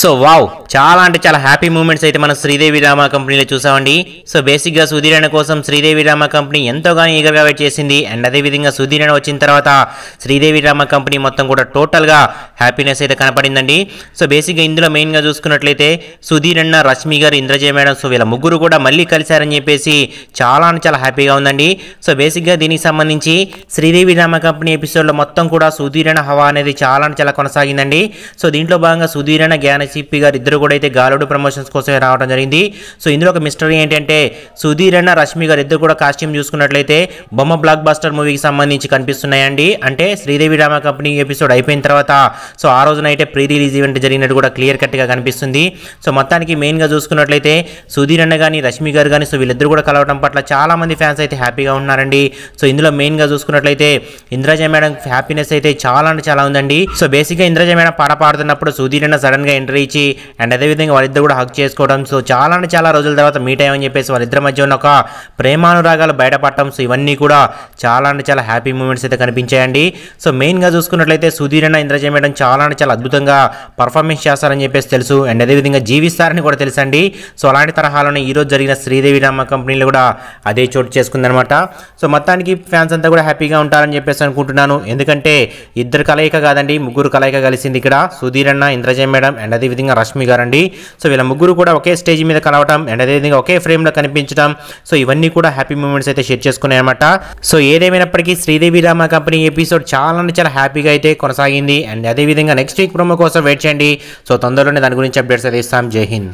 so wow చాలా అంటే చాలా హ్యాపీ మూమెంట్స్ అయితే మనం శ్రీదేవి రామ కంపెనీలో చూసామండి సో బేసిక్గా సుధీరణ కోసం శ్రీదేవి రామ కంపెనీ ఎంతోగానో ఈగర్గా వెయిట్ చేసింది అండ్ అదేవిధంగా సుధీరణ వచ్చిన తర్వాత శ్రీదేవి రామ కంపెనీ మొత్తం కూడా టోటల్ గా హ్యాపీనెస్ అయితే కనపడిందండి సో బేసిక్గా ఇందులో మెయిన్ గా చూసుకున్నట్లయితే సుధీరణ రష్మి గారు ఇంద్రజయ మేడం సో వీళ్ళ ముగ్గురు కూడా మళ్ళీ కలిశారని చెప్పేసి చాలా అంటే చాలా హ్యాపీగా ఉందండి సో బేసిక్గా దీనికి సంబంధించి శ్రీదేవి రామ కంపెనీ ఎపిసోడ్లో మొత్తం కూడా సుధీరణ హవా అనేది చాలా అంటే చాలా కొనసాగిందండి సో దీంట్లో భాగంగా సుధీరణ జ్ఞాన వైసీపీ గారు ఇద్దరు కూడా అయితే గాలుడు ప్రమోషన్స్ కోసమే రావడం జరిగింది సో ఇందులో ఒక మిస్టరీ ఏంటంటే సుధీర్ అన్న రష్మి గారు ఇద్దరు కూడా కాస్ట్యూమ్ చూసుకున్నట్లయితే బొమ్మ బ్లాక్ బాస్టర్ మూవీకి సంబంధించి కనిపిస్తున్నాయండి అంటే శ్రీదేవి రామ కంపెనీ ఎపిసోడ్ అయిపోయిన తర్వాత సో ఆ రోజున అయితే ప్రీ రిలీజ్ ఈవెంట్ జరిగినట్టు కూడా క్లియర్ కట్గా కనిపిస్తుంది సో మొత్తానికి మెయిన్గా చూసుకున్నట్లయితే సుధీర్ అన్న కానీ రష్మి గారు కానీ సో వీళ్ళిద్దరు కూడా కలవడం పట్ల చాలామంది ఫ్యాన్స్ అయితే హ్యాపీగా ఉన్నారండి సో ఇందులో మెయిన్గా చూసుకున్నట్లయితే ఇంద్రజ మేడం హ్యాపీనెస్ అయితే చాలా అంటే చాలా ఉందండి సో బేసిక్గా ఇంద్రజ మేడం పాట పాడుతున్నప్పుడు సుధీర్ అన్న సడన్గా ఎంట్రీ రీచి అండ్ అదేవిధంగా వాళ్ళిద్దరు కూడా హక్ చేసుకోవడం సో చాలా అంటే చాలా రోజుల తర్వాత మీట్ అయ్యామని చెప్పేసి వాళ్ళిద్దరి మధ్య ఉన్న ఒక ప్రేమానురాగాలు బయటపడటం సో ఇవన్నీ కూడా చాలా అంటే చాలా హ్యాపీ మూమెంట్స్ అయితే కనిపించాయండి సో మెయిన్గా చూసుకున్నట్లయితే సుధీర్ అన్న ఇంద్రజయ మేడం చాలా అంటే చాలా అద్భుతంగా పర్ఫార్మెన్స్ చేస్తారని చెప్పేసి తెలుసు అండ్ అదేవిధంగా జీవిస్తారని కూడా తెలుసండి సో అలాంటి తరహాలోనే ఈరోజు జరిగిన శ్రీదేవి రామ కంపెనీలు కూడా అదే చోటు చేసుకుందనమాట సో మొత్తానికి ఫ్యాన్స్ అంతా కూడా హ్యాపీగా ఉంటారని చెప్పేసి అనుకుంటున్నాను ఎందుకంటే ఇద్దరు కలయిక కాదండి ముగ్గురు కలయిక కలిసింది ఇక్కడ సుధీర్ అన్న ఇంద్రజయ మేడం అండ్ అదేవిధంగా రష్మి గారండి సో వీళ్ళ ముగ్గురు కూడా ఒకే స్టేజ్ మీద కలవటం అండ్ అదేవిధంగా ఒకే ఫ్రేమ్లో కనిపించడం సో ఇవన్నీ కూడా హ్యాపీ మూమెంట్స్ అయితే షేర్ చేసుకున్నాయి అనమాట సో ఏదేమైనప్పటికీ శ్రీదేవి రామ కంపెనీ ఎపిసోడ్ చాలా అంటే చాలా హ్యాపీగా అయితే కొనసాగింది అండ్ అదేవిధంగా నెక్స్ట్ వీక్ ప్రోమో కోసం వెయిట్ చేయండి సో తొందరలోనే దాని గురించి అప్డేట్స్ అయితే ఇస్తాం జై హింద్